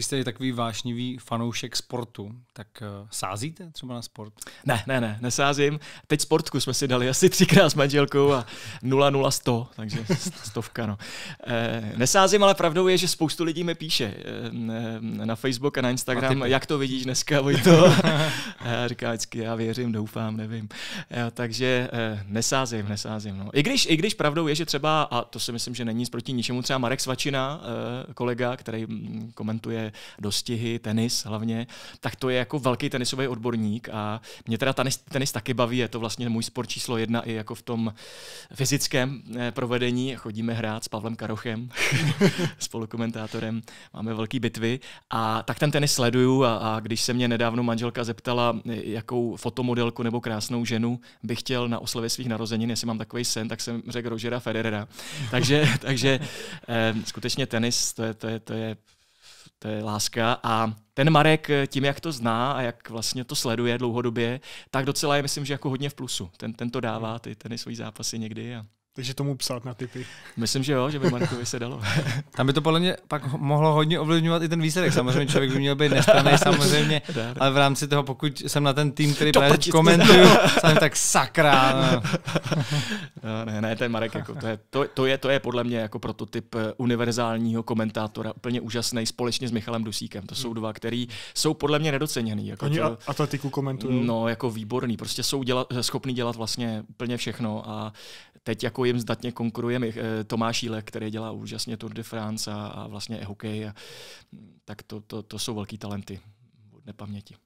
Když jste takový vášnivý fanoušek sportu, tak uh, sázíte třeba na sport? Ne, ne, ne, nesázím. Teď sportku jsme si dali asi třikrát s manželkou a 0-0-100, takže stovka. No. E, nesázím, ale pravdou je, že spoustu lidí mi píše e, na Facebook a na Instagram, a jak to vidíš dneska, Vojto. já říkám vždycky, já věřím, doufám, nevím. E, takže e, nesázím, nesázím. No. I, když, I když pravdou je, že třeba, a to si myslím, že není proti ničemu, třeba Marek Svačina, e, kolega, který mm, komentuje dostihy, tenis hlavně, tak to je jako velký tenisový odborník a mě teda tenis, tenis taky baví, je to vlastně můj sport číslo jedna i jako v tom fyzickém eh, provedení. Chodíme hrát s Pavlem Karochem, spolukomentátorem, máme velké bitvy a tak ten tenis sleduju a, a když se mě nedávno manželka zeptala, eh, jakou fotomodelku nebo krásnou ženu bych chtěl na oslavě svých narozenin, jestli mám takový sen, tak jsem řekl Rožera Federera. takže, takže eh, skutečně tenis, to je, to je, to je to je láska. A ten Marek eh, tím, jak to zná a jak vlastně to sleduje dlouhodobě, tak docela je myslím, že jako hodně v plusu. Ten, ten to dává ty, ten svojí zápasy někdy. A... Takže tomu psát na typy. Myslím, že jo, že by Markovi se dalo. Tam by to podle mě pak mohlo hodně ovlivňovat i ten výsledek. Samozřejmě člověk by měl být nestranný, samozřejmě, ale v rámci toho, pokud jsem na ten tým, který právě komentuju, jsem tak sakra. No. no, ne, ne, ten Marek, jako, to, je, to, to, je, to je podle mě jako prototyp eh, univerzálního komentátora, úplně úžasný společně s Michalem Dusíkem. To jsou hmm. dva, který jsou podle mě nedoceněný. Jako Oni to, atletiku komentují. No, jako výborný. Prostě jsou děla, eh, schopní dělat vlastně úplně všechno a teď jako jim zdatně konkuruje eh, Tomáš Jíle, který dělá úžasně Tour de France a, a vlastně e-hokej. A, tak to, to, to jsou velký talenty od nepaměti.